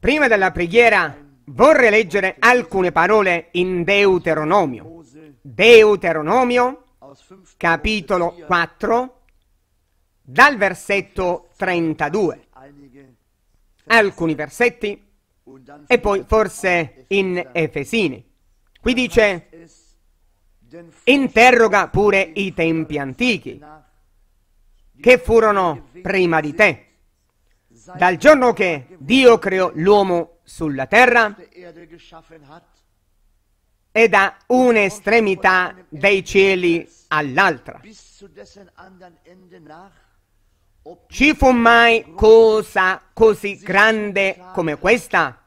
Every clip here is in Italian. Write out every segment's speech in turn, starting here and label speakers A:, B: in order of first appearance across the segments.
A: Prima della preghiera vorrei leggere alcune parole in Deuteronomio. Deuteronomio, capitolo 4, dal versetto 32. Alcuni versetti e poi forse in Efesini. Qui dice, interroga pure i tempi antichi, che furono prima di te. Dal giorno che Dio creò l'uomo sulla terra e da un'estremità dei cieli all'altra. Ci fu mai cosa così grande come questa?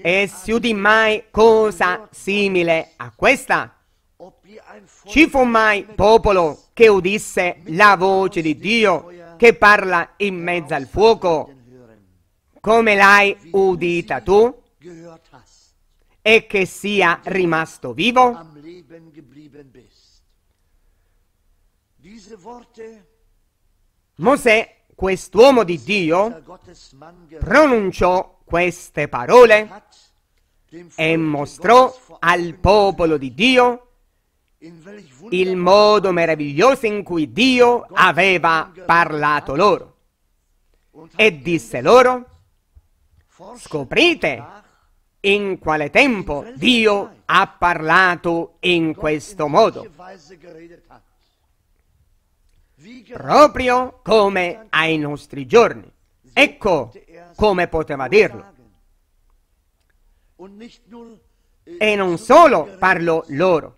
A: E si udì mai cosa simile a questa? Ci fu mai popolo che udisse la voce di Dio che parla in mezzo al fuoco, come l'hai udita tu, e che sia rimasto vivo? Mosè, quest'uomo di Dio, pronunciò queste parole e mostrò al popolo di Dio il modo meraviglioso in cui Dio aveva parlato loro. E disse loro, scoprite in quale tempo Dio ha parlato in questo modo. Proprio come ai nostri giorni. Ecco come poteva dirlo. E non solo parlò loro,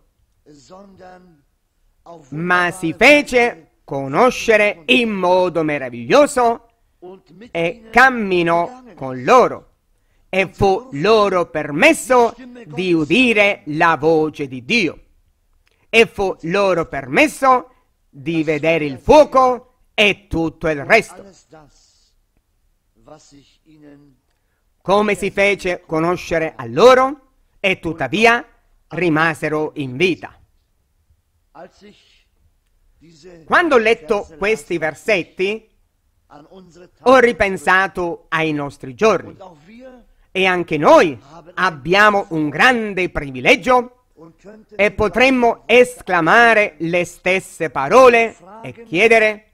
A: ma si fece conoscere in modo meraviglioso e camminò con loro e fu loro permesso di udire la voce di Dio e fu loro permesso di vedere il fuoco e tutto il resto. Come si fece conoscere a loro e tuttavia rimasero in vita. Quando ho letto questi versetti, ho ripensato ai nostri giorni. E anche noi abbiamo un grande privilegio e potremmo esclamare le stesse parole e chiedere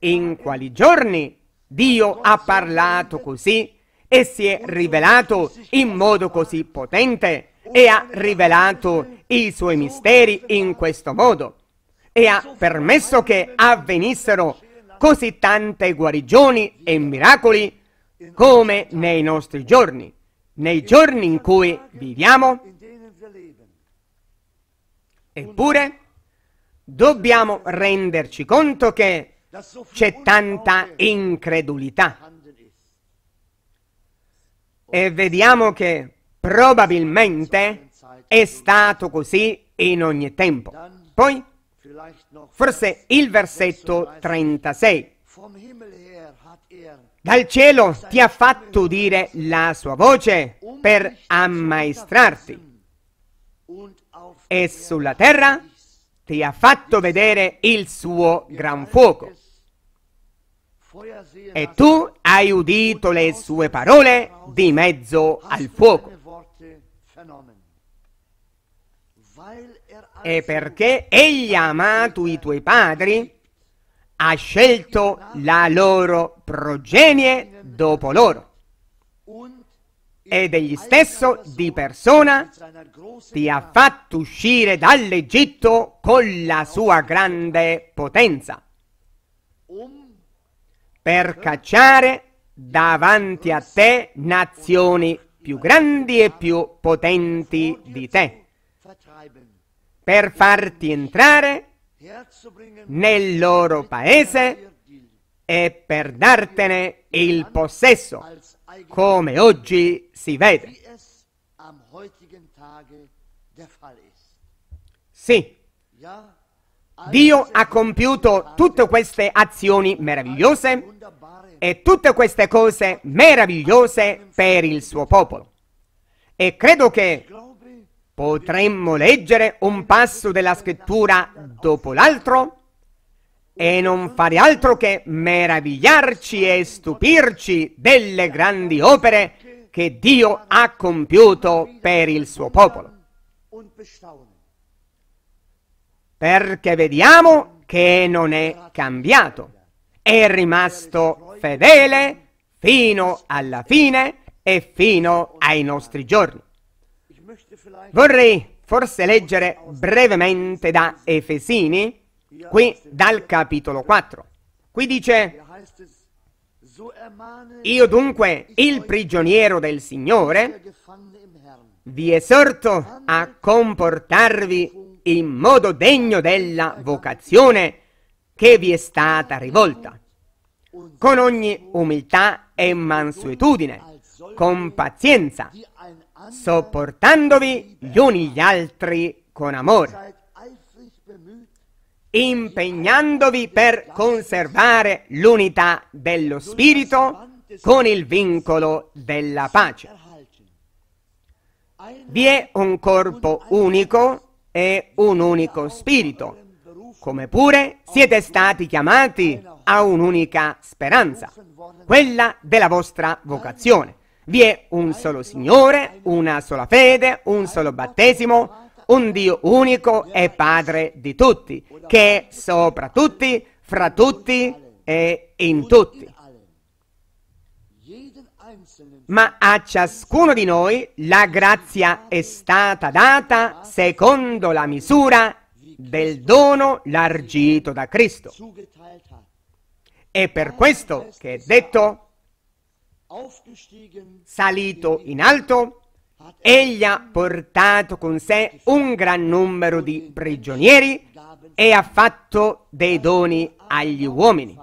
A: in quali giorni Dio ha parlato così e si è rivelato in modo così potente e ha rivelato i suoi misteri in questo modo e ha permesso che avvenissero così tante guarigioni e miracoli come nei nostri giorni, nei giorni in cui viviamo. Eppure dobbiamo renderci conto che c'è tanta incredulità. E vediamo che Probabilmente è stato così in ogni tempo. Poi, forse il versetto 36. Dal cielo ti ha fatto dire la sua voce per ammaestrarti e sulla terra ti ha fatto vedere il suo gran fuoco. E tu hai udito le sue parole di mezzo al fuoco. Er e perché egli ha amato i tuoi padri, ha scelto la loro progenie dopo loro. Ed egli stesso di persona ti ha fatto uscire dall'Egitto con la sua grande potenza per cacciare davanti a te nazioni più grandi e più potenti di te, per farti entrare nel loro paese e per dartene il possesso, come oggi si vede. Sì, Dio ha compiuto tutte queste azioni meravigliose e tutte queste cose meravigliose per il suo popolo. E credo che potremmo leggere un passo della scrittura dopo l'altro e non fare altro che meravigliarci e stupirci delle grandi opere che Dio ha compiuto per il suo popolo. Perché vediamo che non è cambiato, è rimasto fedele fino alla fine e fino ai nostri giorni. Vorrei forse leggere brevemente da Efesini, qui dal capitolo 4. Qui dice, io dunque, il prigioniero del Signore, vi esorto a comportarvi in modo degno della vocazione che vi è stata rivolta con ogni umiltà e mansuetudine, con pazienza, sopportandovi gli uni gli altri con amore, impegnandovi per conservare l'unità dello spirito con il vincolo della pace. Vi è un corpo unico e un unico spirito, come pure siete stati chiamati a un'unica speranza, quella della vostra vocazione. Vi è un solo Signore, una sola fede, un solo battesimo, un Dio unico e Padre di tutti, che è sopra tutti, fra tutti e in tutti. Ma a ciascuno di noi la grazia è stata data secondo la misura del dono largito da Cristo. È per questo che è detto, salito in alto, egli ha portato con sé un gran numero di prigionieri e ha fatto dei doni agli uomini.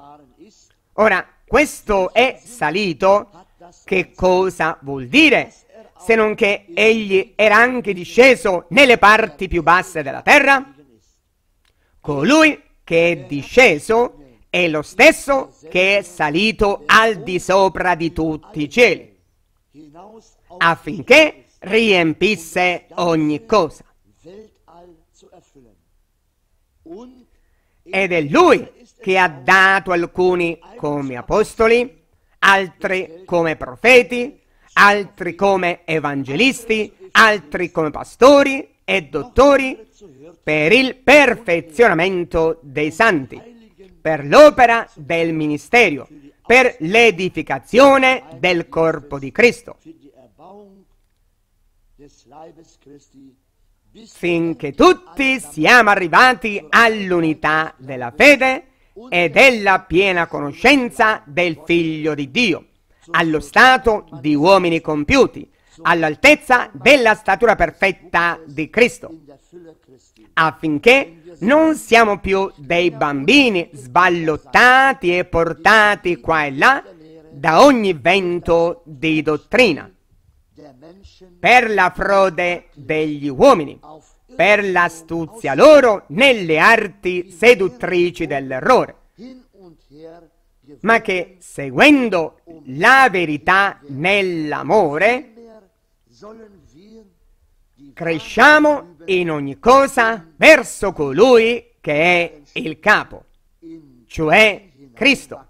A: Ora, questo è salito, che cosa vuol dire? Se non che egli era anche disceso nelle parti più basse della terra colui che è disceso è lo stesso che è salito al di sopra di tutti i cieli, affinché riempisse ogni cosa. Ed è lui che ha dato alcuni come apostoli, altri come profeti, altri come evangelisti, altri come pastori e dottori per il perfezionamento dei santi, per l'opera del ministero, per l'edificazione del corpo di Cristo, finché tutti siamo arrivati all'unità della fede e della piena conoscenza del Figlio di Dio, allo stato di uomini compiuti, all'altezza della statura perfetta di Cristo, affinché non siamo più dei bambini sballottati e portati qua e là da ogni vento di dottrina, per la frode degli uomini, per l'astuzia loro nelle arti seduttrici dell'errore, ma che seguendo la verità nell'amore, Cresciamo in ogni cosa verso colui che è il capo, cioè Cristo.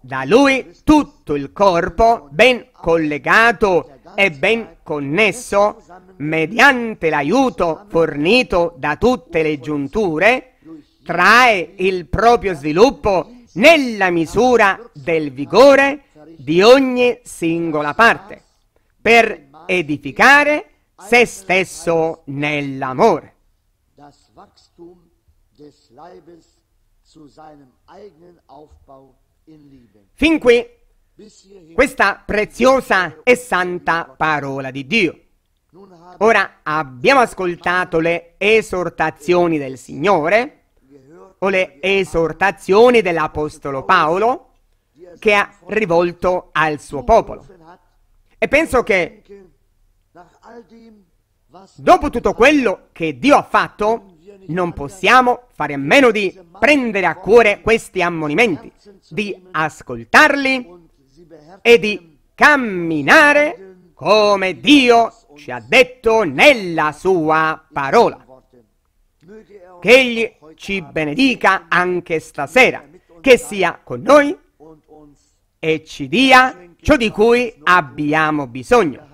A: Da lui tutto il corpo, ben collegato e ben connesso, mediante l'aiuto fornito da tutte le giunture, trae il proprio sviluppo nella misura del vigore di ogni singola parte per edificare se stesso nell'amore. Fin qui questa preziosa e santa parola di Dio. Ora abbiamo ascoltato le esortazioni del Signore o le esortazioni dell'Apostolo Paolo che ha rivolto al suo popolo. E penso che dopo tutto quello che Dio ha fatto, non possiamo fare a meno di prendere a cuore questi ammonimenti, di ascoltarli e di camminare come Dio ci ha detto nella sua parola. Che Egli ci benedica anche stasera, che sia con noi e ci dia ciò di cui abbiamo bisogno.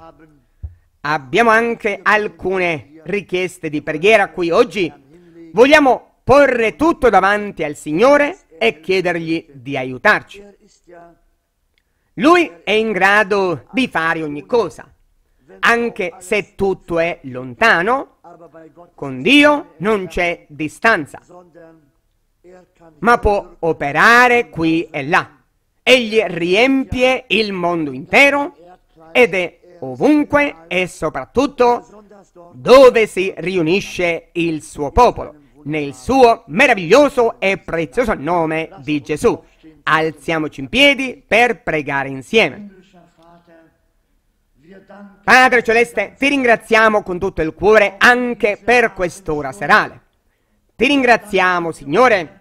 A: Abbiamo anche alcune richieste di preghiera qui oggi vogliamo porre tutto davanti al Signore e chiedergli di aiutarci. Lui è in grado di fare ogni cosa, anche se tutto è lontano, con Dio non c'è distanza, ma può operare qui e là. Egli riempie il mondo intero ed è ovunque e soprattutto dove si riunisce il suo popolo, nel suo meraviglioso e prezioso nome di Gesù. Alziamoci in piedi per pregare insieme. Padre Celeste, ti ringraziamo con tutto il cuore anche per quest'ora serale. Ti ringraziamo, Signore,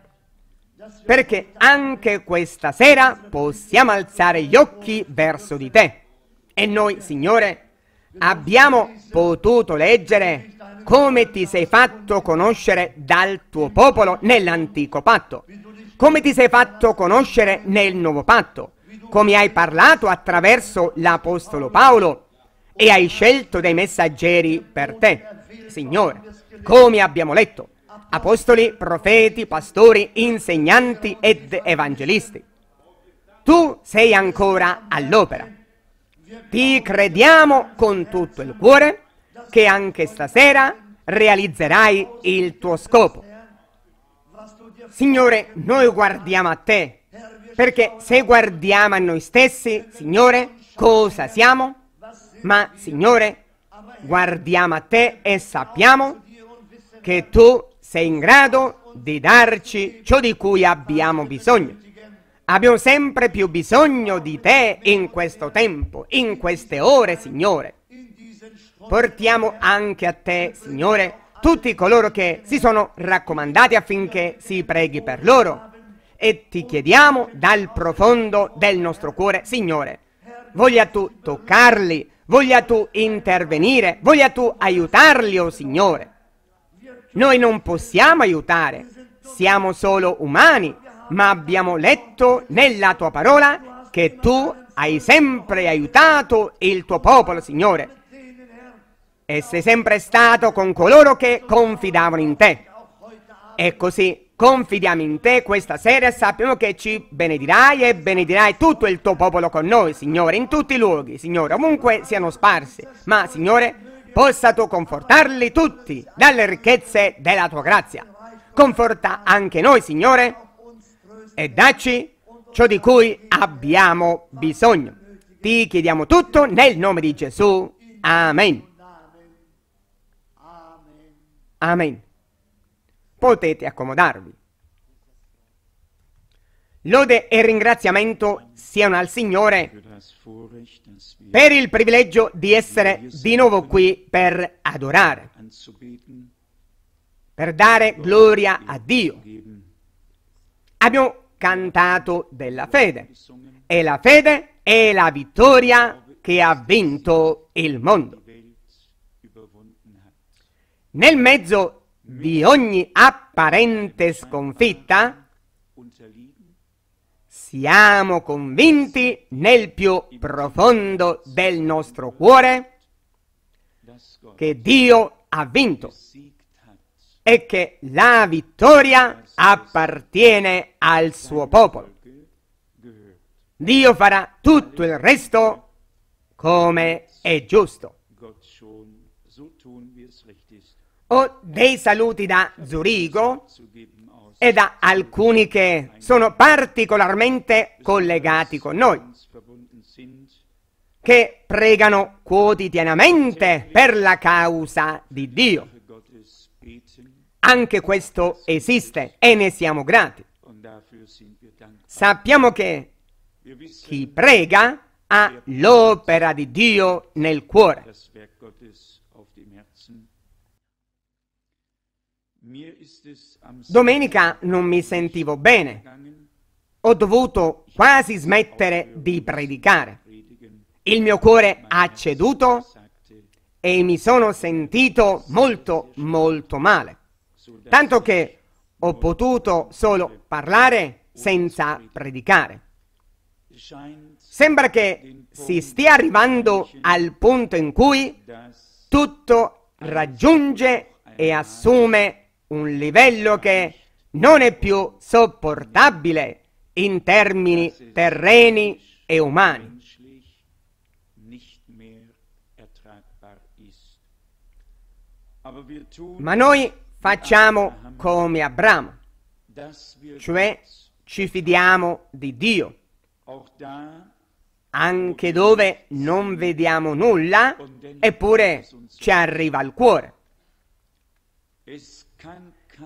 A: perché anche questa sera possiamo alzare gli occhi verso di te. E noi, Signore, abbiamo potuto leggere come ti sei fatto conoscere dal tuo popolo nell'antico patto, come ti sei fatto conoscere nel nuovo patto, come hai parlato attraverso l'Apostolo Paolo e hai scelto dei messaggeri per te, Signore, come abbiamo letto apostoli, profeti, pastori, insegnanti ed evangelisti. Tu sei ancora all'opera. Ti crediamo con tutto il cuore che anche stasera realizzerai il tuo scopo. Signore, noi guardiamo a te, perché se guardiamo a noi stessi, Signore, cosa siamo? Ma, Signore, guardiamo a te e sappiamo che tu sei in grado di darci ciò di cui abbiamo bisogno. Abbiamo sempre più bisogno di te in questo tempo, in queste ore, Signore. Portiamo anche a te, Signore, tutti coloro che si sono raccomandati affinché si preghi per loro. E ti chiediamo dal profondo del nostro cuore, Signore, voglia tu toccarli, voglia tu intervenire, voglia tu aiutarli, o oh Signore. Noi non possiamo aiutare, siamo solo umani, ma abbiamo letto nella tua parola che tu hai sempre aiutato il tuo popolo, Signore, e sei sempre stato con coloro che confidavano in te. E così confidiamo in te questa sera e sappiamo che ci benedirai e benedirai tutto il tuo popolo con noi, Signore, in tutti i luoghi, Signore, ovunque siano sparsi. Ma, Signore, possa tu confortarli tutti dalle ricchezze della tua grazia. Conforta anche noi, Signore, e dacci ciò di cui abbiamo bisogno. Ti chiediamo tutto nel nome di Gesù. Amen. Amen. Potete accomodarvi. Lode e ringraziamento siano al Signore per il privilegio di essere di nuovo qui per adorare, per dare gloria a Dio. Abbiamo cantato della fede e la fede è la vittoria che ha vinto il mondo. Nel mezzo di ogni apparente sconfitta, siamo convinti nel più profondo del nostro cuore che Dio ha vinto e che la vittoria appartiene al suo popolo. Dio farà tutto il resto come è giusto. Ho dei saluti da Zurigo e da alcuni che sono particolarmente collegati con noi, che pregano quotidianamente per la causa di Dio. Anche questo esiste e ne siamo grati. Sappiamo che chi prega ha l'opera di Dio nel cuore. Domenica non mi sentivo bene. Ho dovuto quasi smettere di predicare. Il mio cuore ha ceduto e mi sono sentito molto, molto male. Tanto che ho potuto solo parlare senza predicare. Sembra che si stia arrivando al punto in cui tutto raggiunge e assume un livello che non è più sopportabile in termini terreni e umani. Ma noi facciamo come Abramo, cioè ci fidiamo di Dio, anche dove non vediamo nulla, eppure ci arriva al cuore.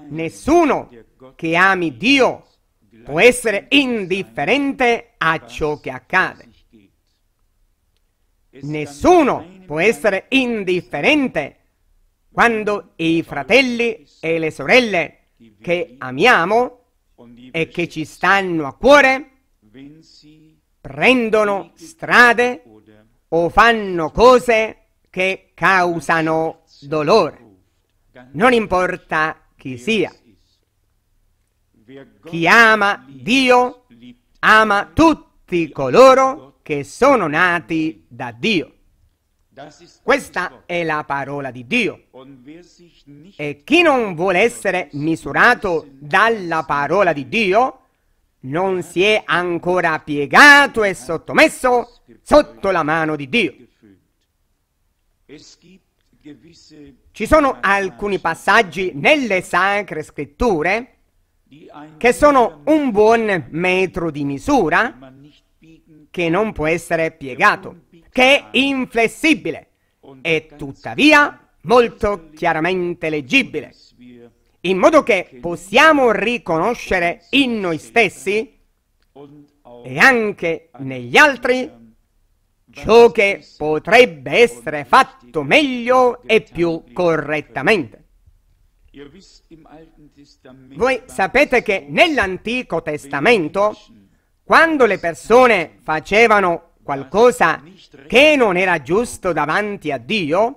B: Nessuno che
A: ami Dio può essere indifferente a ciò che accade. Nessuno può essere indifferente quando i fratelli e le sorelle che amiamo e che ci stanno a cuore prendono strade o fanno cose che causano dolore non importa chi sia. Chi ama Dio ama tutti coloro che sono nati da Dio. Questa è la parola di Dio. E chi non vuole essere misurato dalla parola di Dio non si è ancora piegato e sottomesso sotto la mano di Dio. Ci sono alcuni passaggi nelle sacre scritture che sono un buon metro di misura che non può essere piegato, che è inflessibile e tuttavia molto chiaramente leggibile, in modo che possiamo riconoscere in noi stessi e anche negli altri ciò che potrebbe essere fatto meglio e più correttamente. Voi sapete che nell'Antico Testamento, quando le persone facevano qualcosa che non era giusto davanti a Dio,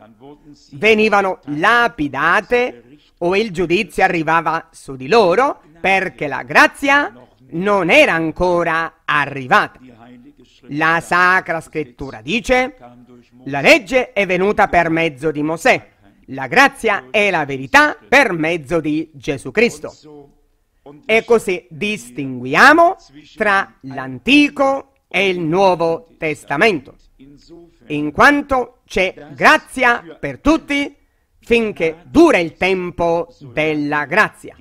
A: venivano lapidate o il giudizio arrivava su di loro perché la grazia non era ancora arrivata. La Sacra Scrittura dice, la legge è venuta per mezzo di Mosè, la grazia e la verità per mezzo di Gesù Cristo. E così distinguiamo tra l'Antico e il Nuovo Testamento, in quanto c'è grazia per tutti finché dura il tempo della grazia.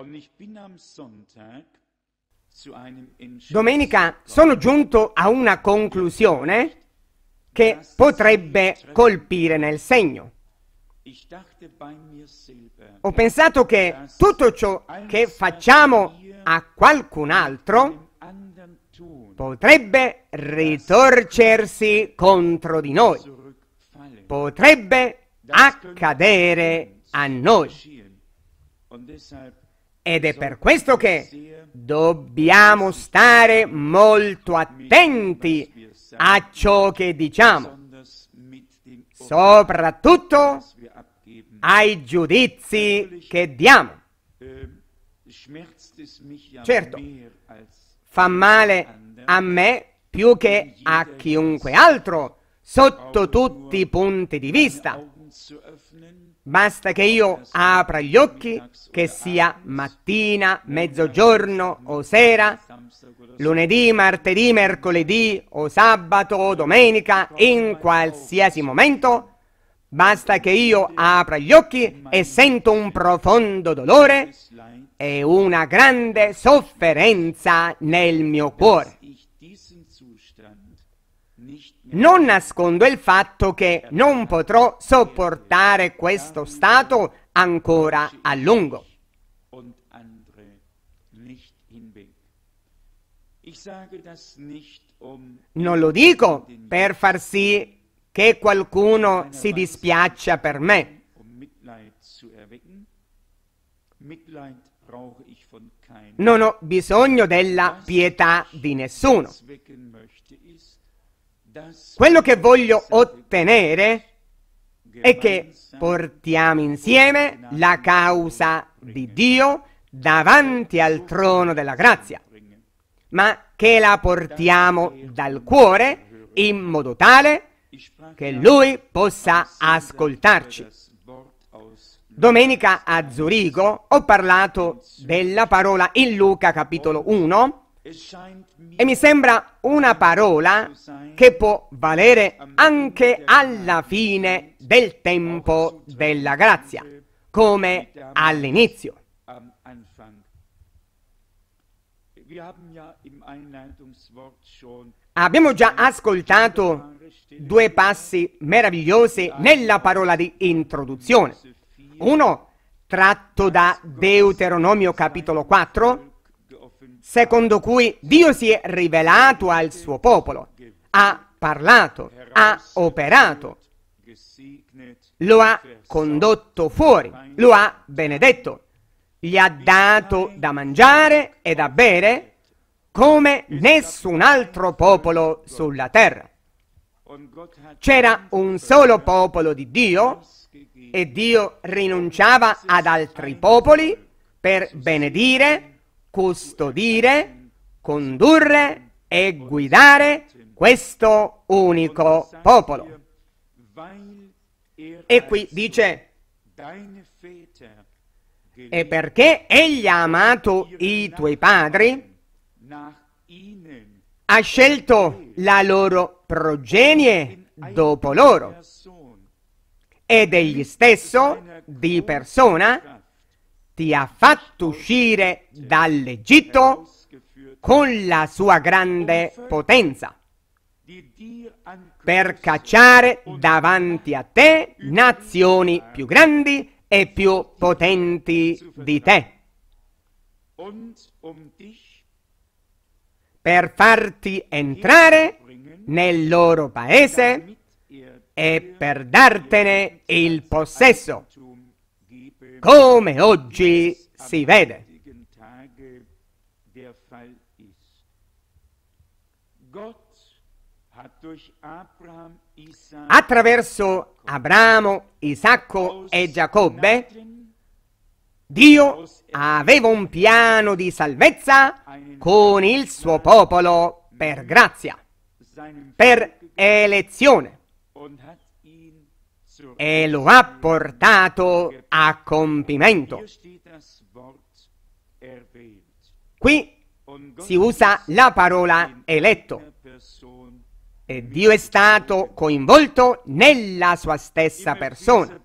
B: Und ich bin am Sonntag
A: Domenica sono giunto a una conclusione che potrebbe colpire nel segno. Ho pensato che tutto ciò che facciamo a qualcun altro potrebbe ritorcersi contro di noi, potrebbe accadere a noi. Ed è per questo che dobbiamo stare molto attenti a ciò che diciamo, soprattutto ai giudizi che diamo. Certo, fa male a me più che a chiunque altro, sotto tutti i punti di vista. Basta che io apra gli occhi, che sia mattina, mezzogiorno o sera, lunedì, martedì, mercoledì o sabato o domenica, in qualsiasi momento, basta che io apra gli occhi e sento un profondo dolore e una grande sofferenza nel mio cuore. Non nascondo il fatto che non potrò sopportare questo stato ancora a lungo. Um non lo dico per far sì che qualcuno si dispiaccia per me. Um non ho bisogno della pietà di nessuno. Quello che voglio ottenere è che portiamo insieme la causa di Dio davanti al trono della grazia, ma che la portiamo dal cuore in modo tale che Lui possa ascoltarci. Domenica a Zurigo ho parlato della parola in Luca capitolo 1 e mi sembra una parola che può valere anche alla fine del tempo della grazia, come all'inizio. Abbiamo già ascoltato due passi meravigliosi nella parola di introduzione. Uno tratto da Deuteronomio capitolo 4, secondo cui Dio si è rivelato al suo popolo, ha parlato, ha operato, lo ha condotto fuori, lo ha benedetto, gli ha dato da mangiare e da bere come nessun altro popolo sulla terra. C'era un solo popolo di Dio e Dio rinunciava ad altri popoli per benedire custodire, condurre e guidare questo unico popolo.
B: E qui
A: dice, e perché egli ha amato i tuoi padri, ha scelto la loro progenie dopo loro, ed egli stesso, di persona, ti ha fatto uscire dall'Egitto con la sua grande potenza per cacciare davanti a te nazioni più grandi e più potenti di te, per farti entrare nel loro paese e per dartene il possesso come oggi si vede. Attraverso Abramo, Isacco e Giacobbe, Dio aveva un piano di salvezza con il suo popolo per grazia, per elezione e lo ha portato a compimento. Qui si usa la parola eletto e Dio è stato coinvolto nella sua stessa persona.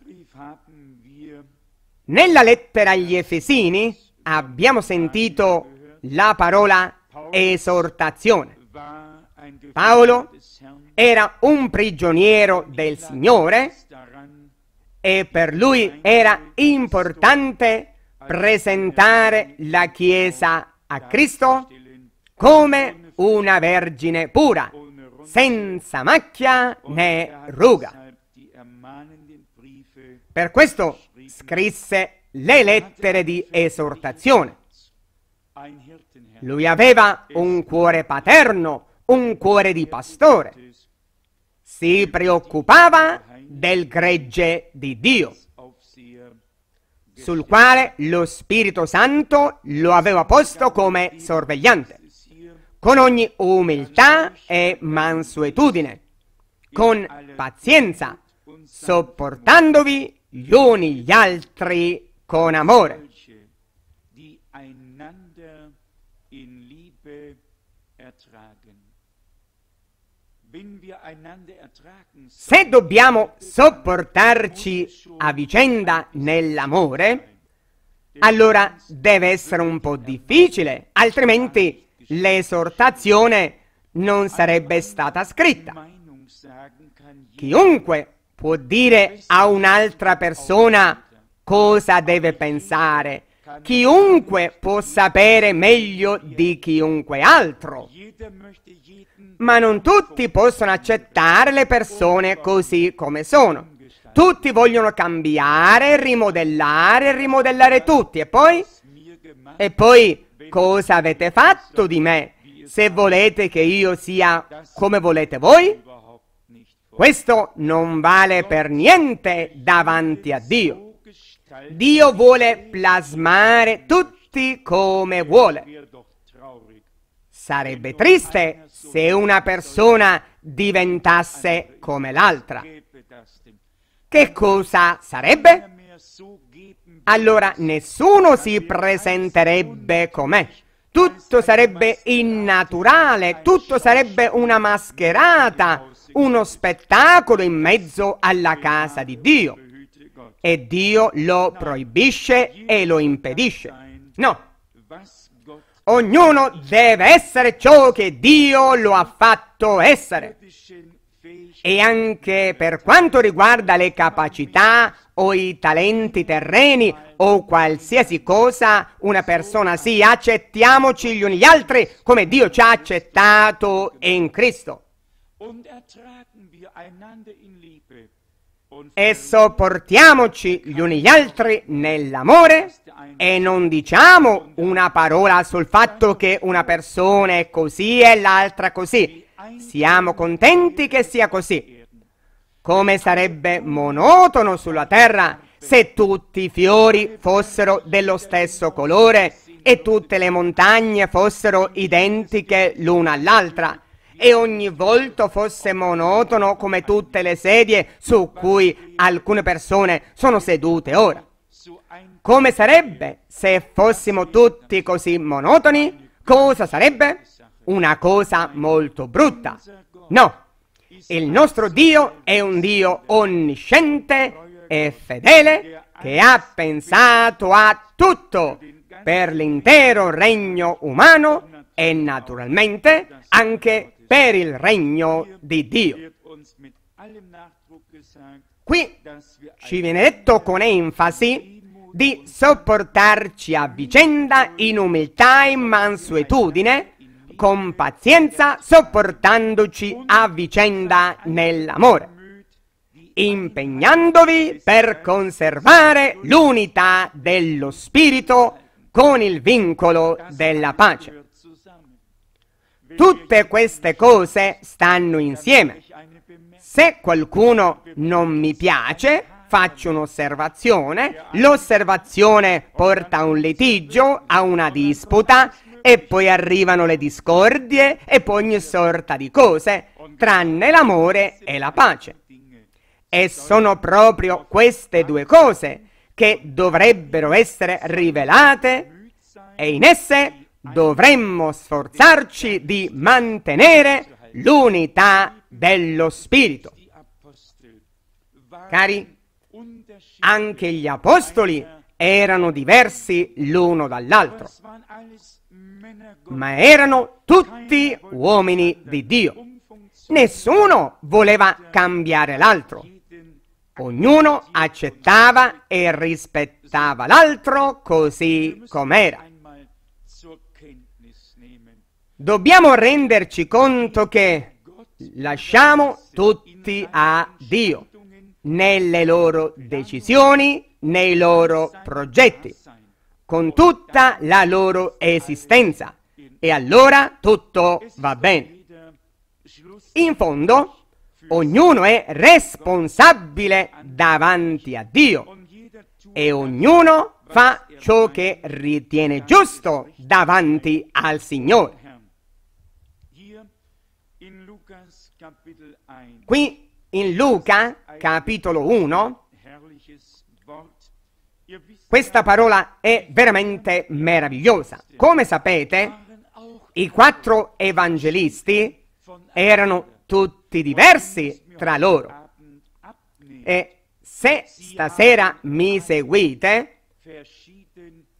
A: Nella lettera agli Efesini abbiamo sentito la parola esortazione. Paolo era un prigioniero del Signore e per lui era importante presentare la Chiesa a Cristo come una vergine pura, senza macchia né ruga. Per questo scrisse le lettere di esortazione. Lui aveva un cuore paterno, un cuore di pastore si preoccupava del gregge di Dio, sul quale lo Spirito Santo lo aveva posto come sorvegliante, con ogni umiltà e mansuetudine, con pazienza, sopportandovi gli uni gli altri con amore. Se dobbiamo sopportarci a vicenda nell'amore, allora deve essere un po' difficile, altrimenti l'esortazione non sarebbe stata scritta. Chiunque può dire a un'altra persona cosa deve pensare, Chiunque può sapere meglio di chiunque altro, ma non tutti possono accettare le persone così come sono. Tutti vogliono cambiare, rimodellare, rimodellare tutti. E poi? E poi cosa avete fatto di me? Se volete che io sia come volete voi? Questo non vale per niente davanti a Dio. Dio vuole plasmare tutti come vuole. Sarebbe triste se una persona diventasse come l'altra. Che cosa sarebbe? Allora nessuno si presenterebbe com'è. Tutto sarebbe innaturale, tutto sarebbe una mascherata, uno spettacolo in mezzo alla casa di Dio e Dio lo proibisce e lo impedisce. No. Ognuno deve essere ciò che Dio lo ha fatto essere. E anche per quanto riguarda le capacità o i talenti terreni o qualsiasi cosa una persona sia, accettiamoci gli uni gli altri come Dio ci ha accettato in Cristo e sopportiamoci gli uni gli altri nell'amore e non diciamo una parola sul fatto che una persona è così e l'altra così. Siamo contenti che sia così. Come sarebbe monotono sulla terra se tutti i fiori fossero dello stesso colore e tutte le montagne fossero identiche l'una all'altra e ogni volto fosse monotono come tutte le sedie su cui alcune persone sono sedute ora. Come sarebbe se fossimo tutti così monotoni? Cosa sarebbe? Una cosa molto brutta. No, il nostro Dio è un Dio onnisciente e fedele che ha pensato a tutto per l'intero regno umano e naturalmente anche per il regno di Dio. Qui ci viene detto con enfasi di sopportarci a vicenda in umiltà e mansuetudine, con pazienza, sopportandoci a vicenda nell'amore, impegnandovi per conservare l'unità dello spirito con il vincolo della pace. Tutte queste cose stanno insieme. Se qualcuno non mi piace, faccio un'osservazione, l'osservazione porta a un litigio, a una disputa, e poi arrivano le discordie e poi ogni sorta di cose, tranne l'amore e la pace. E sono proprio queste due cose che dovrebbero essere rivelate e in esse dovremmo eh, sforzarci eh, di mantenere eh, l'unità dello Spirito. Cari, anche gli apostoli erano diversi l'uno dall'altro, ma erano tutti uomini di Dio. Nessuno voleva cambiare l'altro. Ognuno accettava e rispettava l'altro così com'era dobbiamo renderci conto che lasciamo tutti a Dio nelle loro decisioni, nei loro progetti, con tutta la loro esistenza. E allora tutto va bene. In fondo, ognuno è responsabile davanti a Dio e ognuno fa ciò che ritiene giusto davanti al Signore. Qui in Luca, capitolo 1, questa parola è veramente meravigliosa. Come sapete, i quattro evangelisti erano tutti diversi tra loro. E se stasera mi seguite,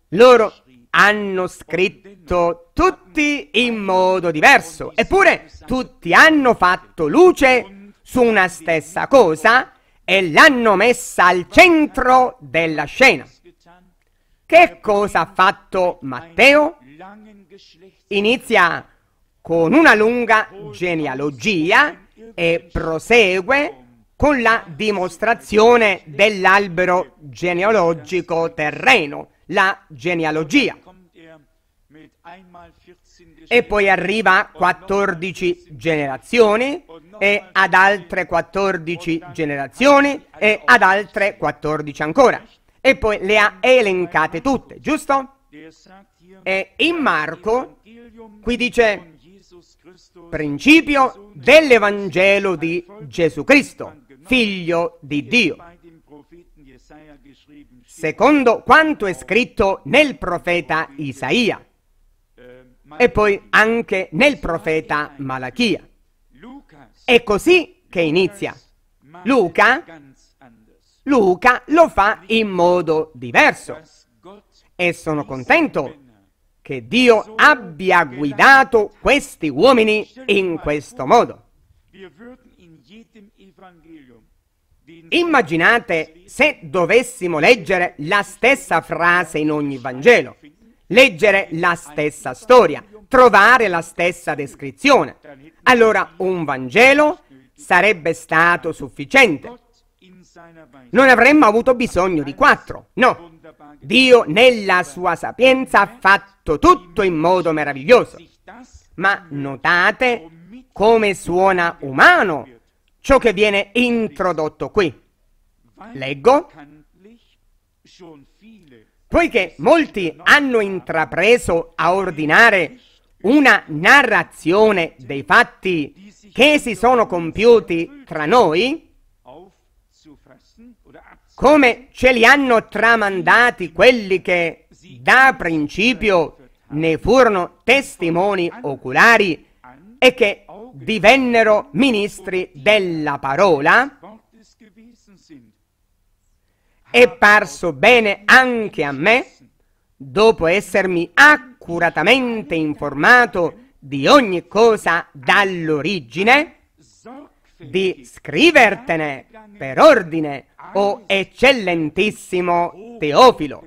A: loro hanno scritto tutti in modo diverso, eppure tutti hanno fatto luce su una stessa cosa e l'hanno messa al centro della scena. Che cosa ha fatto Matteo? Inizia con una lunga genealogia e prosegue con la dimostrazione dell'albero genealogico terreno, la genealogia e poi arriva a 14 generazioni e ad altre 14 generazioni e ad altre 14 ancora. E poi le ha elencate tutte, giusto? E in Marco qui dice principio dell'Evangelo di Gesù Cristo, figlio di Dio. Secondo quanto è scritto nel profeta Isaia e poi anche nel profeta Malachia. È così che inizia. Luca, Luca lo fa in modo diverso e sono contento che Dio abbia guidato questi uomini in questo modo. Immaginate se dovessimo leggere la stessa frase in ogni Vangelo leggere la stessa storia, trovare la stessa descrizione. Allora un Vangelo sarebbe stato sufficiente. Non avremmo avuto bisogno di quattro, no. Dio nella sua sapienza ha fatto tutto in modo meraviglioso. Ma notate come suona umano ciò che viene introdotto qui. Leggo poiché molti hanno intrapreso a ordinare una narrazione dei fatti che si sono compiuti tra noi, come ce li hanno tramandati quelli che da principio ne furono testimoni oculari e che divennero ministri della parola, è parso bene anche a me, dopo essermi accuratamente informato di ogni cosa dall'origine, di scrivertene per ordine, o oh eccellentissimo Teofilo,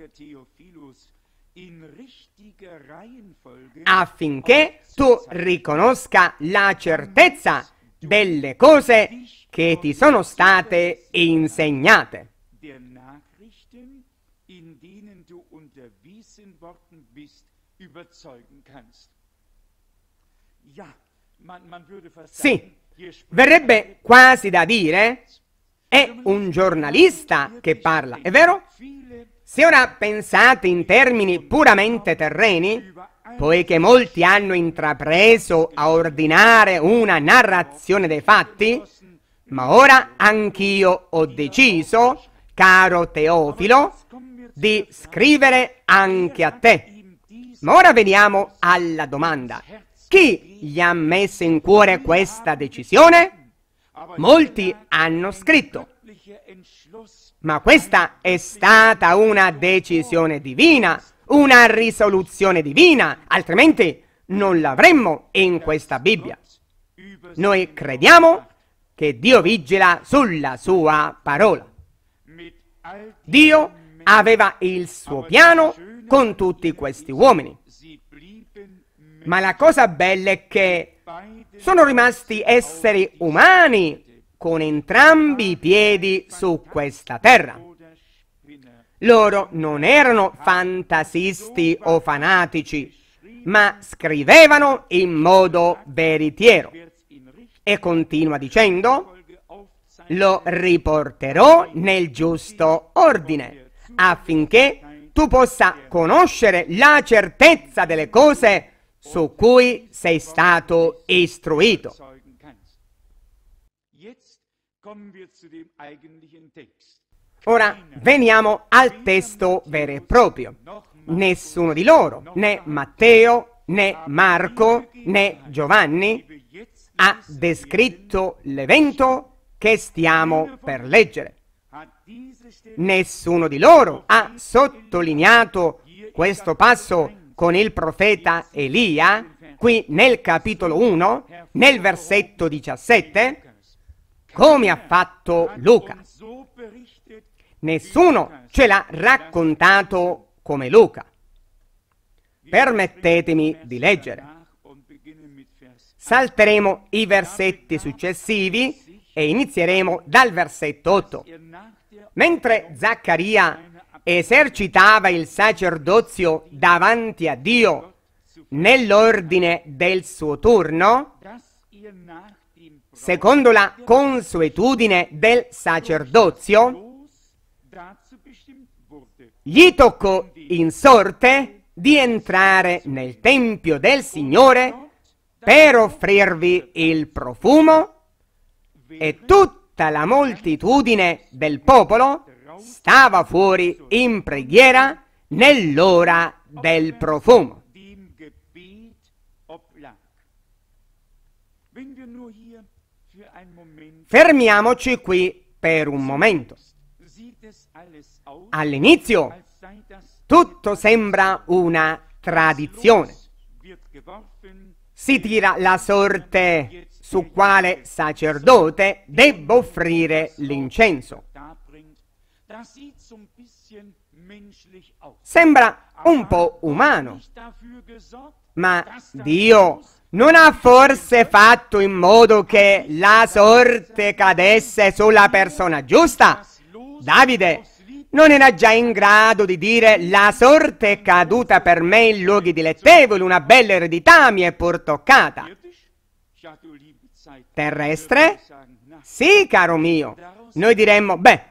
A: affinché tu riconosca la certezza delle cose che ti sono state insegnate. Sì, verrebbe quasi da dire, è un giornalista che parla, è vero? Se ora pensate in termini puramente terreni, poiché molti hanno intrapreso a ordinare una narrazione dei fatti, ma ora anch'io ho deciso, caro Teofilo, di scrivere anche a te. Ma ora veniamo alla domanda. Chi gli ha messo in cuore questa decisione? Molti hanno scritto. Ma questa è stata una decisione divina, una risoluzione divina, altrimenti non l'avremmo in questa Bibbia. Noi crediamo che Dio vigila sulla sua parola. Dio aveva il suo piano con tutti questi uomini. Ma la cosa bella è che sono rimasti esseri umani con entrambi i piedi su questa terra. Loro non erano fantasisti o fanatici, ma scrivevano in modo veritiero. E continua dicendo, lo riporterò nel giusto ordine affinché tu possa conoscere la certezza delle cose su cui sei stato istruito. Ora veniamo al testo vero e proprio. Nessuno di loro, né Matteo, né Marco, né Giovanni, ha descritto l'evento che stiamo per leggere. Nessuno di loro ha sottolineato questo passo con il profeta Elia, qui nel capitolo 1, nel versetto 17, come ha fatto Luca. Nessuno ce l'ha raccontato come Luca. Permettetemi di leggere. Salteremo i versetti successivi e inizieremo dal versetto 8. Mentre Zaccaria esercitava il sacerdozio davanti a Dio nell'ordine del suo turno, secondo la consuetudine del sacerdozio, gli toccò in sorte di entrare nel Tempio del Signore per offrirvi il profumo e tutto tutta la moltitudine del popolo stava fuori in preghiera nell'ora del profumo. Fermiamoci qui per un momento.
B: All'inizio
A: tutto sembra una tradizione. Si tira la sorte su quale sacerdote debbo offrire l'incenso.
B: Sembra
A: un po' umano, ma Dio non ha forse fatto in modo che la sorte cadesse sulla persona giusta? Davide non era già in grado di dire la sorte è caduta per me in luoghi dilettevoli, una bella eredità mi è pur toccata terrestre? Sì, caro mio. Noi diremmo, beh,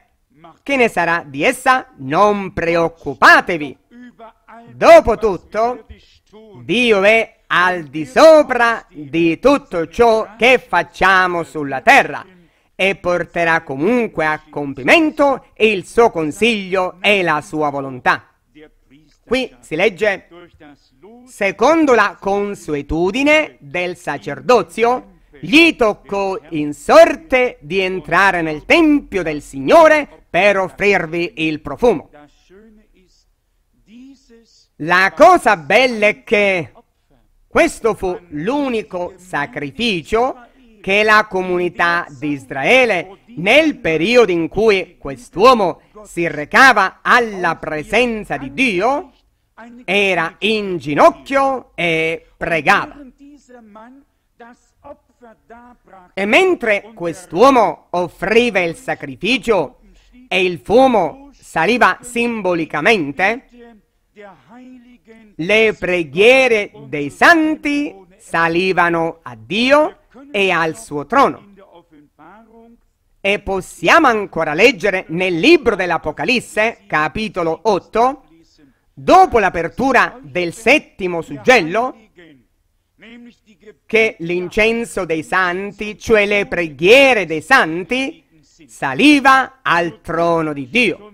A: che ne sarà di essa? Non preoccupatevi. Dopotutto, Dio è al di sopra di tutto ciò che facciamo sulla terra e porterà comunque a compimento il suo consiglio e la sua volontà. Qui si legge, secondo la consuetudine del sacerdozio, gli toccò in sorte di entrare nel Tempio del Signore per offrirvi il profumo. La cosa bella è che questo fu l'unico sacrificio che la comunità di Israele nel periodo in cui quest'uomo si recava alla presenza di Dio era in ginocchio e pregava. E mentre quest'uomo offriva il sacrificio e il fumo saliva simbolicamente, le preghiere dei santi salivano a Dio e al suo trono. E possiamo ancora leggere nel libro dell'Apocalisse, capitolo 8, dopo l'apertura del settimo suggello, che l'incenso dei santi, cioè le preghiere dei santi, saliva al trono di Dio.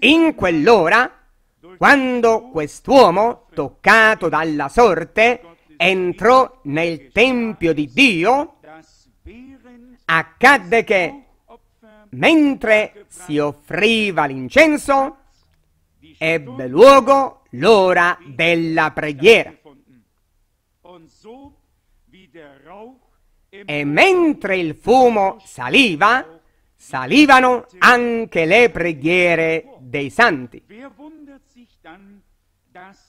A: In quell'ora, quando quest'uomo, toccato dalla sorte, entrò nel Tempio di Dio, accadde che, mentre si offriva l'incenso, ebbe luogo l'ora della preghiera. E mentre il fumo saliva, salivano anche le preghiere dei santi.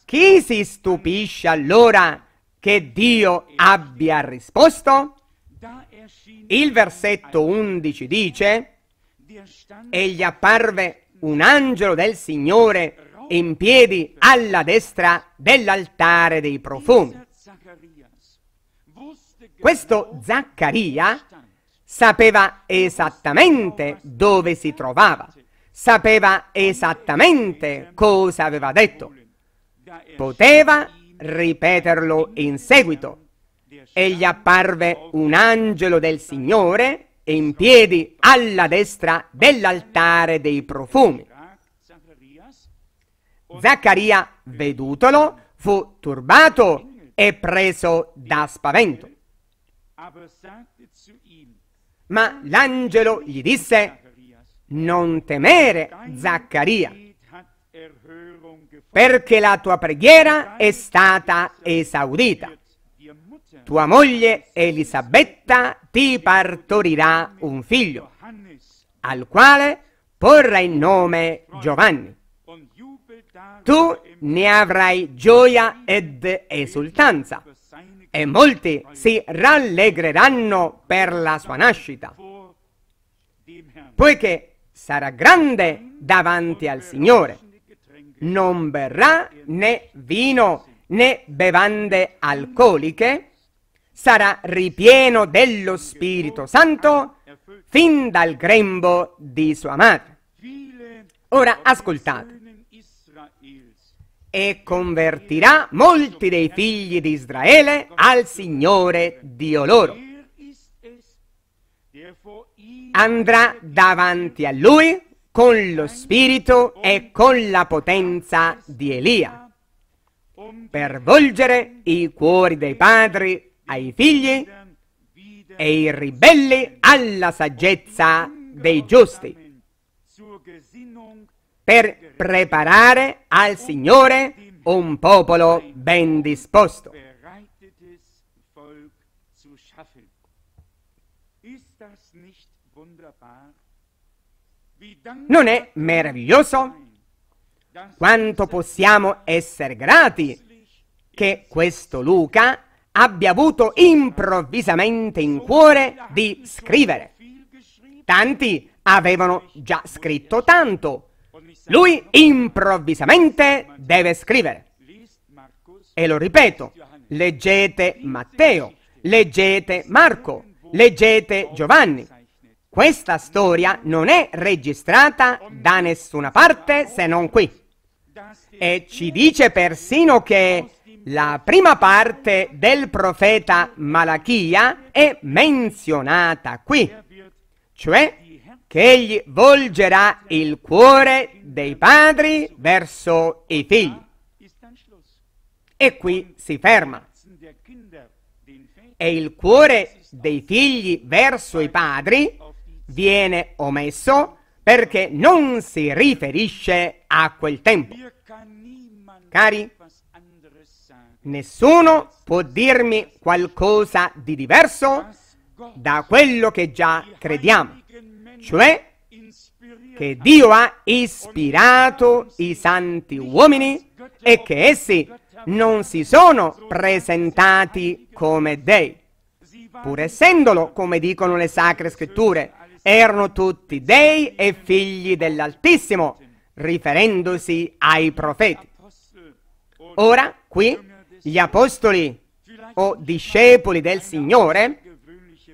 A: Chi si stupisce allora che Dio abbia risposto? Il versetto 11 dice, e gli apparve un angelo del Signore in piedi alla destra dell'altare dei profumi. Questo Zaccaria sapeva esattamente dove si trovava, sapeva esattamente cosa aveva detto. Poteva ripeterlo in seguito. E gli apparve un angelo del Signore in piedi alla destra dell'altare dei profumi. Zaccaria, vedutolo, fu turbato e preso da spavento. Ma l'angelo gli disse, non temere, Zaccaria, perché la tua preghiera è stata er esaudita. Tua moglie Elisabetta ti partorirà un figlio, al quale porrà il nome Giovanni. Tu ne avrai gioia ed esultanza, e molti si rallegreranno per la sua nascita, poiché sarà grande davanti al Signore. Non berrà né vino né bevande alcoliche, sarà ripieno dello Spirito Santo fin dal grembo di sua madre. Ora ascoltate, e convertirà molti dei figli di Israele al Signore Dio loro. Andrà davanti a lui con lo spirito e con la potenza di Elia, per volgere i cuori dei padri ai figli e i ribelli alla saggezza dei giusti, per preparare al Signore un popolo ben disposto. Non è meraviglioso quanto possiamo essere grati che questo Luca abbia avuto improvvisamente in cuore di scrivere. Tanti avevano già scritto tanto, lui improvvisamente deve scrivere. E lo ripeto, leggete Matteo, leggete Marco, leggete Giovanni. Questa storia non è registrata da nessuna parte se non qui. E ci dice persino che la prima parte del profeta Malachia è menzionata qui, cioè che egli volgerà il cuore dei padri verso i figli. E qui si ferma. E il cuore dei figli verso i padri viene omesso perché non si riferisce a quel tempo. Cari, nessuno può dirmi qualcosa di diverso da quello che già crediamo cioè che Dio ha ispirato i santi uomini e che essi non si sono presentati come dei. Pur essendolo, come dicono le sacre scritture, erano tutti dei e figli dell'Altissimo, riferendosi ai profeti. Ora, qui, gli apostoli o discepoli del Signore,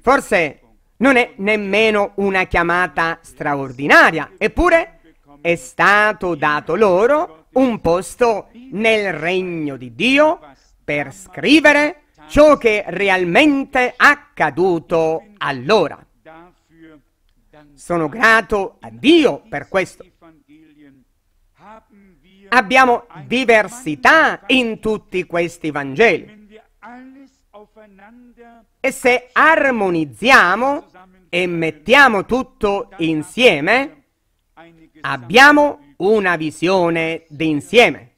A: forse non è nemmeno una chiamata straordinaria, eppure è stato dato loro un posto nel regno di Dio per scrivere ciò che realmente è accaduto allora. Sono grato a Dio per questo. Abbiamo diversità in tutti questi Vangeli. E se armonizziamo e mettiamo tutto insieme, abbiamo una visione d'insieme.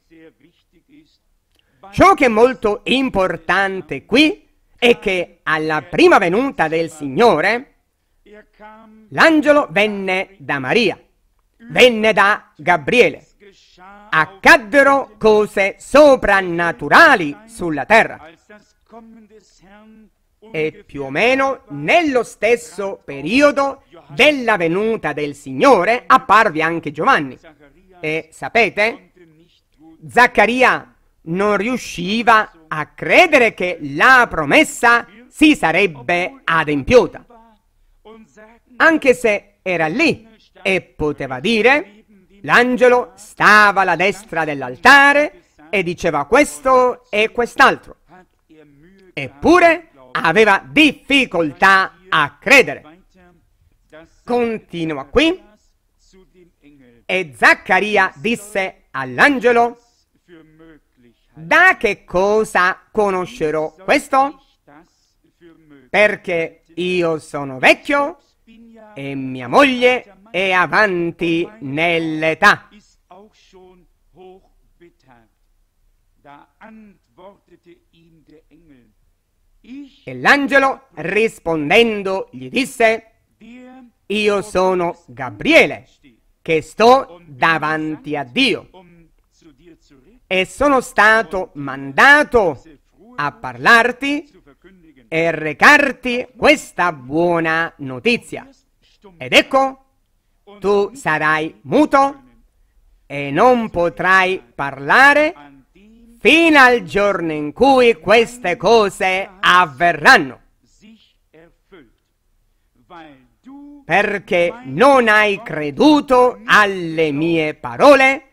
A: Ciò che è molto importante qui è che alla prima venuta del Signore, l'angelo venne da Maria, venne da Gabriele. Accaddero cose soprannaturali sulla terra e più o meno nello stesso periodo della venuta del Signore apparve anche Giovanni. E sapete, Zaccaria non riusciva a credere che la promessa si sarebbe adempiuta, anche se era lì e poteva dire, l'angelo stava alla destra dell'altare e diceva questo e quest'altro. Eppure aveva difficoltà a credere. Continua qui. E Zaccaria disse all'angelo, da che cosa conoscerò questo? Perché io sono vecchio e mia moglie è avanti nell'età. E l'angelo rispondendo gli disse, io sono Gabriele, che sto davanti a Dio e sono stato mandato a parlarti e recarti questa buona notizia. Ed ecco, tu sarai muto e non potrai parlare fino al giorno in cui queste cose avverranno. Perché non hai creduto alle mie parole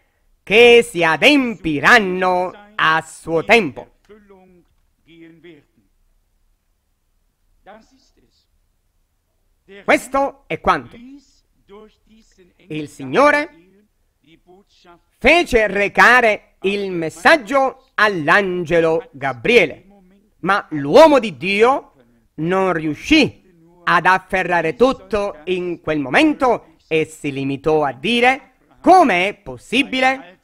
A: che si adempiranno a suo tempo.
B: Questo è quanto.
A: Il Signore fece recare il messaggio all'angelo Gabriele, ma l'uomo di Dio non riuscì ad afferrare tutto in quel momento e si limitò a dire come è possibile?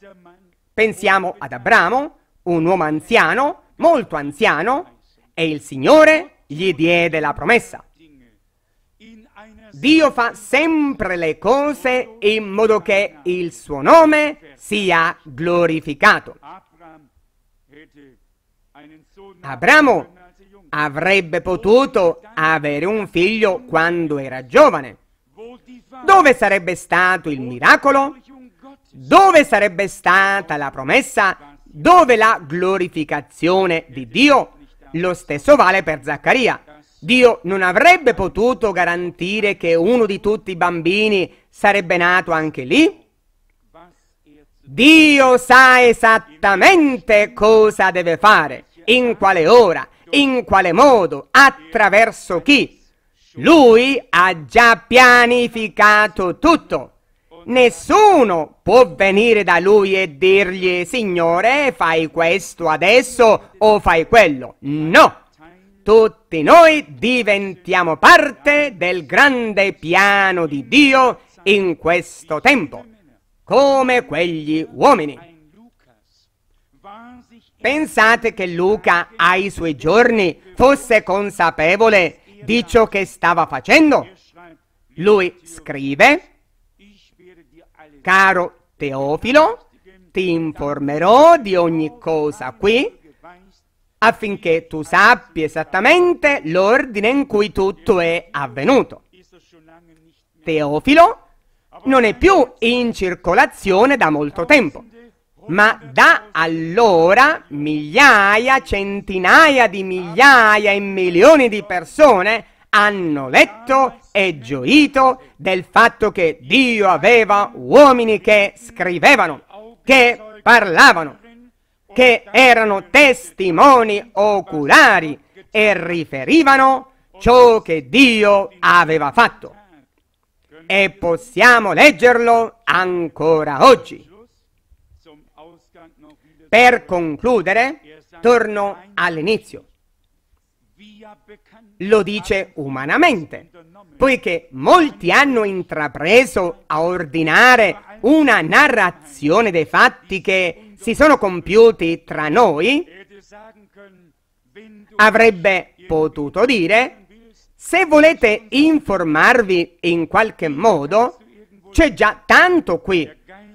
A: Pensiamo ad Abramo, un uomo anziano, molto anziano, e il Signore gli diede la promessa. Dio fa sempre le cose in modo che il suo nome sia glorificato. Abramo avrebbe potuto avere un figlio quando era giovane. Dove sarebbe stato il miracolo? Dove sarebbe stata la promessa? Dove la glorificazione di Dio? Lo stesso vale per Zaccaria. Dio non avrebbe potuto garantire che uno di tutti i bambini sarebbe nato anche lì? Dio sa esattamente cosa deve fare, in quale ora, in quale modo, attraverso chi. Lui ha già pianificato tutto. Nessuno può venire da lui e dirgli, Signore, fai questo adesso o fai quello. No! tutti noi diventiamo parte del grande piano di Dio in questo tempo, come quegli uomini. Pensate che Luca ai suoi giorni fosse consapevole di ciò che stava facendo? Lui scrive, caro Teofilo, ti informerò di ogni cosa qui affinché tu sappi esattamente l'ordine in cui tutto è avvenuto. Teofilo non è più in circolazione da molto tempo, ma da allora migliaia, centinaia di migliaia e milioni di persone hanno letto e gioito del fatto che Dio aveva uomini che scrivevano, che parlavano, che erano testimoni oculari e riferivano ciò che Dio aveva fatto. E possiamo leggerlo ancora oggi. Per concludere, torno all'inizio. Lo dice umanamente, poiché molti hanno intrapreso a ordinare una narrazione dei fatti che si sono compiuti tra noi, avrebbe potuto dire, se volete informarvi in qualche modo, c'è già tanto qui,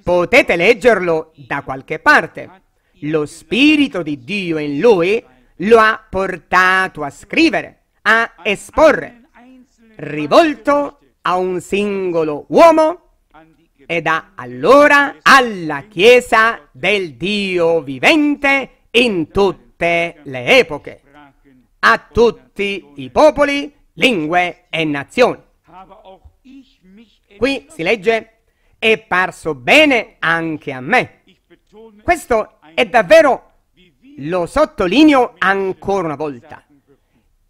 A: potete leggerlo da qualche parte. Lo Spirito di Dio in lui lo ha portato a scrivere, a esporre, rivolto a un singolo uomo e da allora alla Chiesa del Dio vivente in tutte le epoche, a tutti i popoli, lingue e nazioni. Qui si legge, è parso bene anche a me. Questo è davvero, lo sottolineo ancora una volta,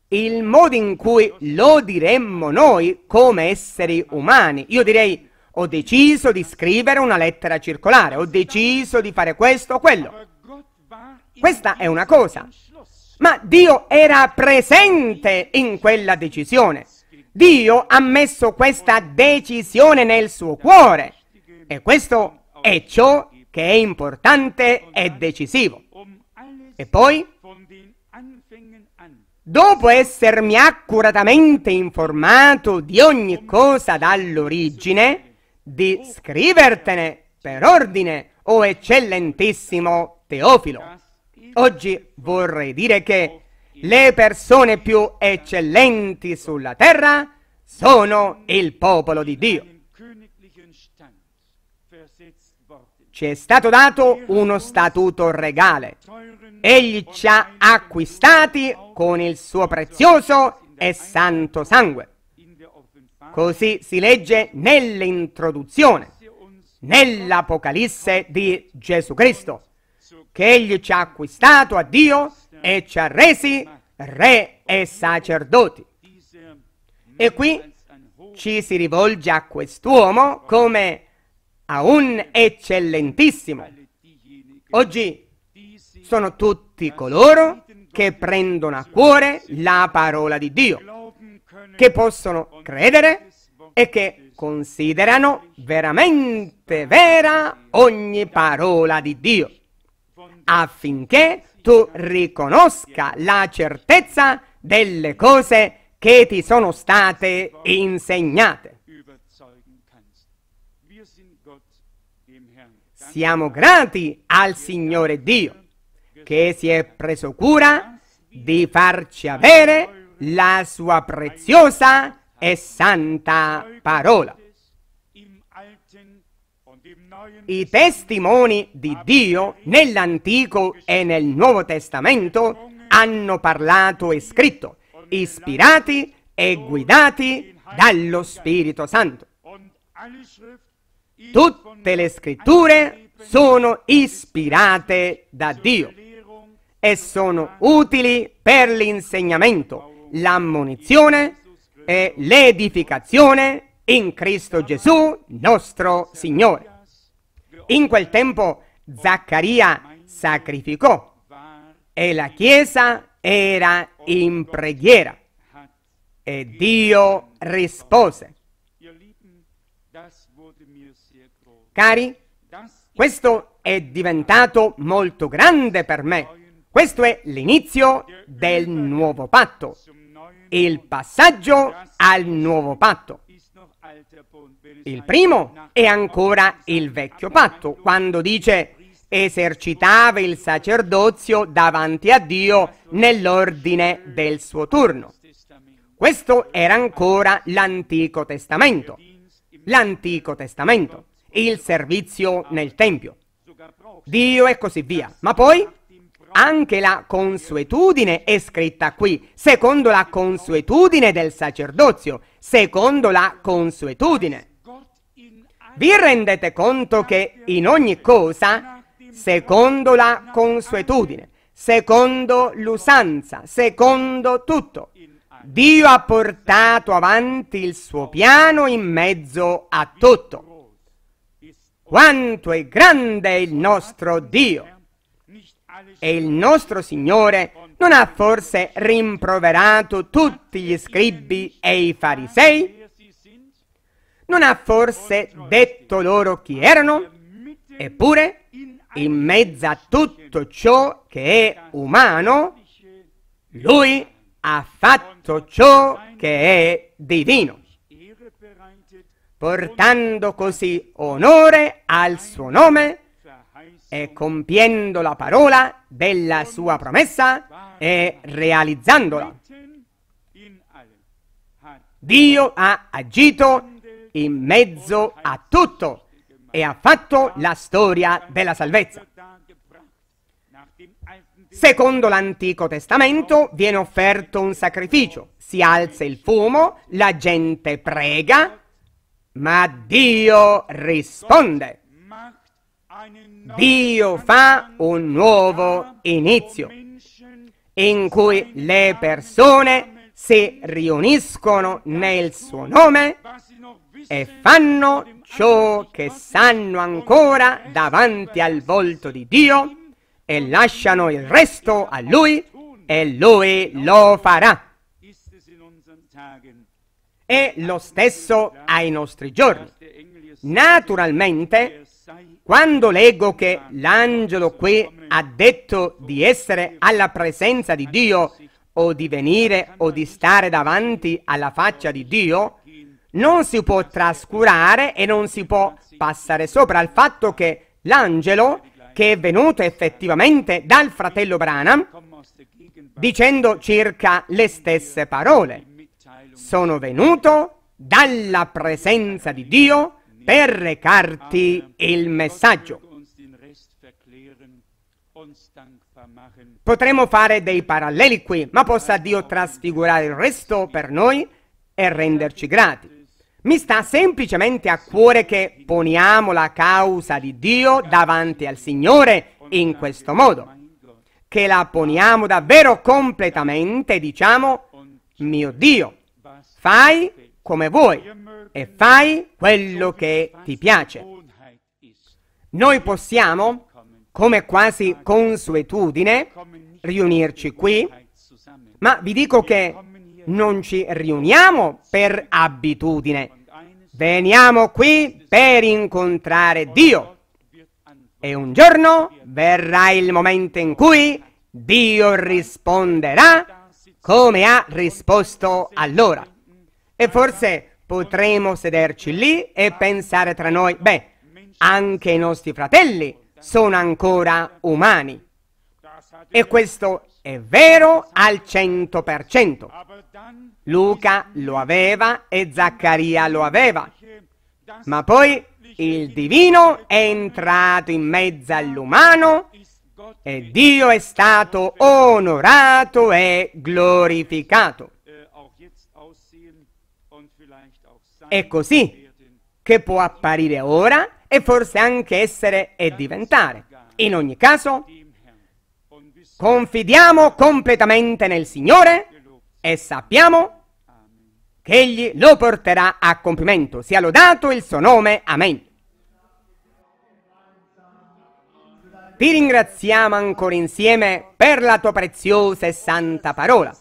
A: il modo in cui lo diremmo noi come esseri umani. Io direi, ho deciso di scrivere una lettera circolare, ho deciso di fare questo o quello. Questa è una cosa, ma Dio era presente in quella decisione. Dio ha messo questa decisione nel suo cuore e questo è ciò che è importante e decisivo. E poi, dopo essermi accuratamente informato di ogni cosa dall'origine, di scrivertene per ordine, o oh eccellentissimo Teofilo. Oggi vorrei dire che le persone più eccellenti sulla terra sono il popolo di Dio. Ci è stato dato uno statuto regale. Egli ci ha acquistati con il suo prezioso e santo sangue. Così si legge nell'introduzione, nell'Apocalisse di Gesù Cristo, che Egli ci ha acquistato a Dio e ci ha resi re e sacerdoti. E qui ci si rivolge a quest'uomo come a un eccellentissimo. Oggi sono tutti coloro che prendono a cuore la parola di Dio che possono credere e che considerano veramente vera ogni parola di Dio, affinché tu riconosca la certezza delle cose che ti sono state insegnate. Siamo grati al Signore Dio che si è preso cura di farci avere la sua preziosa e santa parola. I testimoni di Dio nell'Antico e nel Nuovo Testamento hanno parlato e scritto, ispirati e guidati dallo Spirito Santo. Tutte le scritture sono ispirate da Dio e sono utili per l'insegnamento, l'ammonizione e l'edificazione in Cristo Gesù nostro Signore. In quel tempo Zaccaria sacrificò e la Chiesa era in preghiera e Dio rispose. Cari, questo è diventato molto grande per me. Questo è l'inizio del nuovo patto, il passaggio al nuovo patto. Il primo è ancora il vecchio patto, quando dice esercitava il sacerdozio davanti a Dio nell'ordine del suo turno. Questo era ancora l'Antico Testamento. L'Antico Testamento, il servizio nel Tempio, Dio e così via. Ma poi anche la consuetudine è scritta qui, secondo la consuetudine del sacerdozio, secondo la consuetudine. Vi rendete conto che in ogni cosa, secondo la consuetudine, secondo l'usanza, secondo tutto, Dio ha portato avanti il suo piano in mezzo a tutto. Quanto è grande il nostro Dio! E il nostro Signore non ha forse rimproverato tutti gli scribbi e i farisei? Non ha forse detto loro chi erano? Eppure, in mezzo a tutto ciò che è umano, lui ha fatto ciò che è divino, portando così onore al suo nome e compiendo la parola della sua promessa e realizzandola. Dio ha agito in mezzo a tutto e ha fatto la storia della salvezza. Secondo l'Antico Testamento viene offerto un sacrificio, si alza il fumo, la gente prega, ma Dio risponde. Dio fa un nuovo inizio in cui le persone si riuniscono nel suo nome e fanno ciò che sanno ancora davanti al volto di Dio e lasciano il resto a Lui e Lui lo farà. E lo stesso ai nostri giorni. Naturalmente quando leggo che l'angelo qui ha detto di essere alla presenza di Dio o di venire o di stare davanti alla faccia di Dio, non si può trascurare e non si può passare sopra al fatto che l'angelo, che è venuto effettivamente dal fratello Branham, dicendo circa le stesse parole, sono venuto dalla presenza di Dio per recarti il messaggio. Potremmo fare dei paralleli qui, ma possa Dio trasfigurare il resto per noi e renderci grati. Mi sta semplicemente a cuore che poniamo la causa di Dio davanti al Signore in questo modo, che la poniamo davvero completamente, diciamo, mio Dio, fai come vuoi e fai quello che ti piace. Noi possiamo, come quasi consuetudine, riunirci qui, ma vi dico che non ci riuniamo per abitudine. Veniamo qui per incontrare Dio. E un giorno verrà il momento in cui Dio risponderà come ha risposto allora. E forse potremo sederci lì e pensare tra noi, beh, anche i nostri fratelli sono ancora umani. E questo è vero al 100%. Luca lo aveva e Zaccaria lo aveva. Ma poi il divino è entrato in mezzo all'umano e Dio è stato onorato e glorificato. È così che può apparire ora e forse anche essere e diventare. In ogni caso, confidiamo completamente nel Signore e sappiamo che Egli lo porterà a compimento. Sia lodato il suo nome. Amen. Ti ringraziamo ancora insieme per la tua preziosa e santa parola,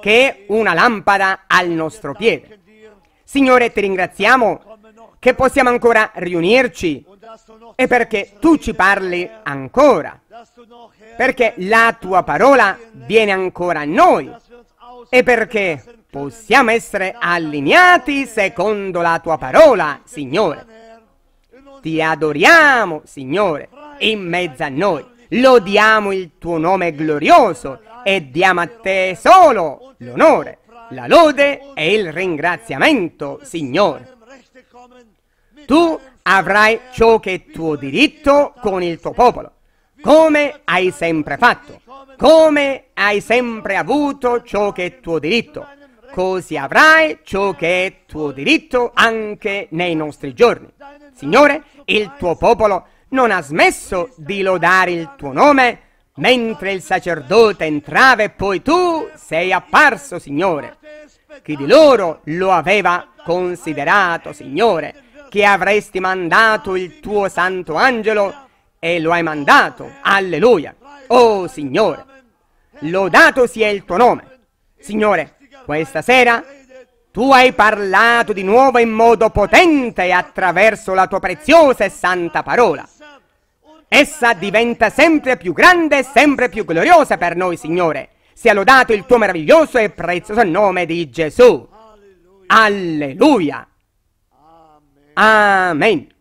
A: che è una lampada al nostro piede Signore, ti ringraziamo che possiamo ancora riunirci e perché tu ci parli ancora, perché la tua parola viene ancora a noi e perché possiamo essere allineati secondo la tua parola, Signore. Ti adoriamo, Signore, in mezzo a noi. Lodiamo il tuo nome glorioso e diamo a te solo l'onore la lode e il ringraziamento, Signore. Tu avrai ciò che è tuo diritto con il tuo popolo, come hai sempre fatto, come hai sempre avuto ciò che è tuo diritto, così avrai ciò che è tuo diritto anche nei nostri giorni. Signore, il tuo popolo non ha smesso di lodare il tuo nome mentre il sacerdote entrava e poi tu sei apparso, Signore. Chi di loro lo aveva considerato, Signore, che avresti mandato il tuo santo angelo e lo hai mandato. Alleluia. Oh, Signore, lodato sia il tuo nome. Signore, questa sera tu hai parlato di nuovo in modo potente attraverso la tua preziosa e santa parola. Essa diventa sempre più grande e sempre più gloriosa per noi, Signore. Sia lodato il tuo meraviglioso e prezioso nome di Gesù. Alleluia. Alleluia. Amen.